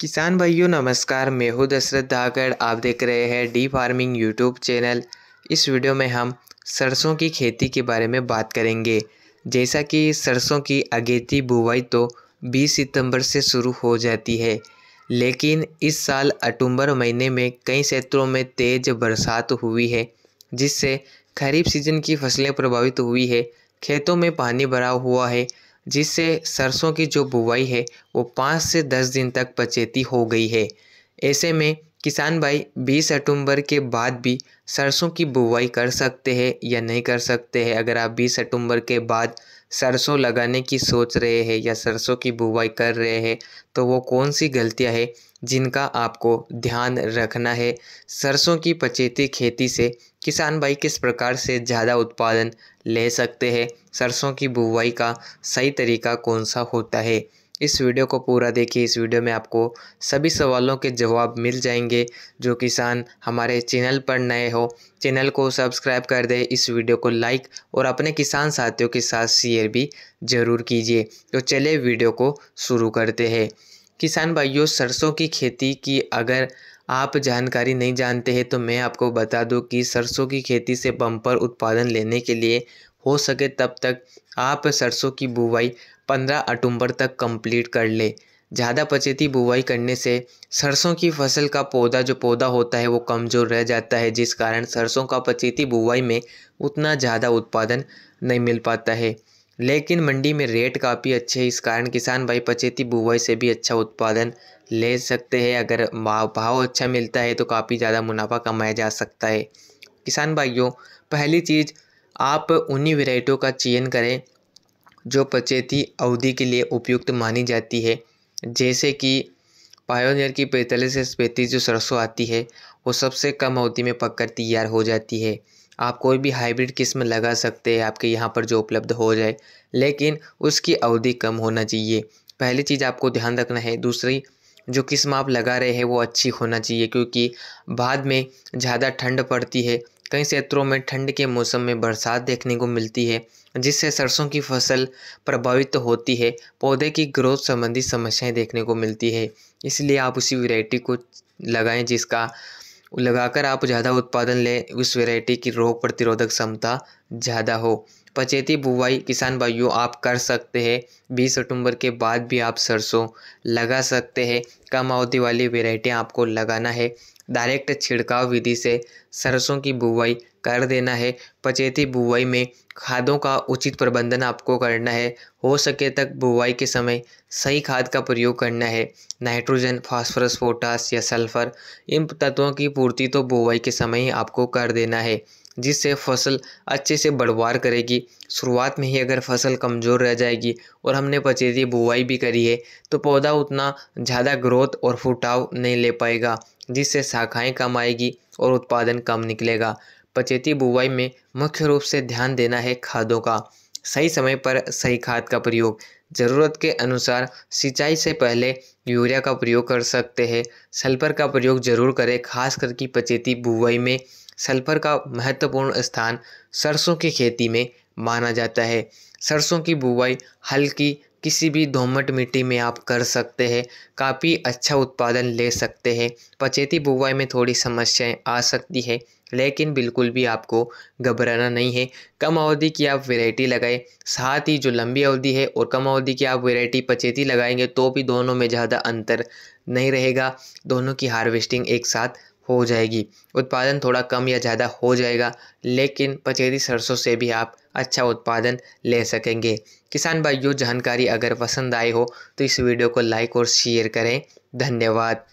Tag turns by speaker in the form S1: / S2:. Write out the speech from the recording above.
S1: किसान भाइयों नमस्कार मैं हूँ दशरथ धागड़ आप देख रहे हैं डी फार्मिंग यूट्यूब चैनल इस वीडियो में हम सरसों की खेती के बारे में बात करेंगे जैसा कि सरसों की अगेती बुवाई तो 20 सितंबर से शुरू हो जाती है लेकिन इस साल अक्टूबर महीने में कई क्षेत्रों में तेज़ बरसात हुई है जिससे खरीफ सीजन की फसलें प्रभावित हुई है खेतों में पानी भरा हुआ है जिससे सरसों की जो बुवाई है वो पाँच से दस दिन तक पचेती हो गई है ऐसे में किसान भाई बीस अक्टूबर के बाद भी सरसों की बुवाई कर सकते हैं या नहीं कर सकते हैं अगर आप बीस अक्टूबर के बाद सरसों लगाने की सोच रहे हैं या सरसों की बुवाई कर रहे हैं तो वो कौन सी गलतियां हैं जिनका आपको ध्यान रखना है सरसों की पचेती खेती से किसान भाई किस प्रकार से ज़्यादा उत्पादन ले सकते हैं सरसों की बुवाई का सही तरीका कौन सा होता है इस वीडियो को पूरा देखिए इस वीडियो में आपको सभी सवालों के जवाब मिल जाएंगे जो किसान हमारे चैनल पर नए हो चैनल को सब्सक्राइब कर दें इस वीडियो को लाइक और अपने किसान साथियों के साथ शेयर भी ज़रूर कीजिए तो चले वीडियो को शुरू करते हैं किसान भाइयों सरसों की खेती की अगर आप जानकारी नहीं जानते हैं तो मैं आपको बता दूं कि सरसों की खेती से बम्पर उत्पादन लेने के लिए हो सके तब तक आप सरसों की बुवाई पंद्रह अक्टूबर तक कंप्लीट कर ले ज़्यादा पचेती बुवाई करने से सरसों की फसल का पौधा जो पौधा होता है वो कमज़ोर रह जाता है जिस कारण सरसों का पचेती बुवाई में उतना ज़्यादा उत्पादन नहीं मिल पाता है लेकिन मंडी में रेट काफ़ी अच्छे है इस कारण किसान भाई पचेती बुवाई से भी अच्छा उत्पादन ले सकते हैं अगर भाव अच्छा मिलता है तो काफ़ी ज़्यादा मुनाफा कमाया जा सकता है किसान भाइयों पहली चीज़ आप उन्हीं वेराइटियों का चयन करें जो पचेती अवधि के लिए उपयुक्त मानी जाती है जैसे कि पायोनियर की पैंतालीस से पैंतीस जो सरसों आती है वो सबसे कम अवधि में पककर तैयार हो जाती है आप कोई भी हाइब्रिड किस्म लगा सकते हैं आपके यहाँ पर जो उपलब्ध हो जाए लेकिन उसकी अवधि कम होना चाहिए पहली चीज़ आपको ध्यान रखना है दूसरी जो किस्म आप लगा रहे हैं वो अच्छी होना चाहिए क्योंकि बाद में ज़्यादा ठंड पड़ती है कई क्षेत्रों में ठंड के मौसम में बरसात देखने को मिलती है जिससे सरसों की फसल प्रभावित तो होती है पौधे की ग्रोथ संबंधी समस्याएं देखने को मिलती है इसलिए आप उसी वैरायटी को लगाएं जिसका लगाकर आप ज़्यादा उत्पादन लें उस वैरायटी की रोग प्रतिरोधक क्षमता ज़्यादा हो पचेती बुवाई किसान भाइयों आप कर सकते हैं बीस अक्टूबर के बाद भी आप सरसों लगा सकते हैं कम अवधि वाली वेराइटियाँ आपको लगाना है डायरेक्ट छिड़काव विधि से सरसों की बुवाई कर देना है पचेती बुवाई में खादों का उचित प्रबंधन आपको करना है हो सके तक बुवाई के समय सही खाद का प्रयोग करना है नाइट्रोजन फास्फोरस पोटास या सल्फ़र इन तत्वों की पूर्ति तो बुवाई के समय ही आपको कर देना है जिससे फसल अच्छे से बढ़वार करेगी शुरुआत में ही अगर फसल कमज़ोर रह जाएगी और हमने पचेरी बुवाई भी करी है तो पौधा उतना ज़्यादा ग्रोथ और फुटाव नहीं ले पाएगा जिससे शाखाएँ कम आएगी और उत्पादन कम निकलेगा पचेती बुवाई में मुख्य रूप से ध्यान देना है खादों का सही समय पर सही खाद का प्रयोग ज़रूरत के अनुसार सिंचाई से पहले यूरिया का प्रयोग कर सकते हैं सल्फर का प्रयोग ज़रूर करें खास करके पचेती बुवाई में सल्फर का महत्वपूर्ण स्थान सरसों की खेती में माना जाता है सरसों की बुवाई हल्की किसी भी दोमट मिट्टी में आप कर सकते हैं काफ़ी अच्छा उत्पादन ले सकते हैं पचेती बुवाई में थोड़ी समस्याएं आ सकती है लेकिन बिल्कुल भी आपको घबराना नहीं है कम अवधि की आप वेराइटी लगाएं साथ ही जो लंबी अवधि है और कम अवधि की आप वेराइटी पचेती लगाएंगे तो भी दोनों में ज़्यादा अंतर नहीं रहेगा दोनों की हार्वेस्टिंग एक साथ हो जाएगी उत्पादन थोड़ा कम या ज़्यादा हो जाएगा लेकिन पचेरी सरसों से भी आप अच्छा उत्पादन ले सकेंगे किसान भाइयों जानकारी अगर पसंद आई हो तो इस वीडियो को लाइक और शेयर करें धन्यवाद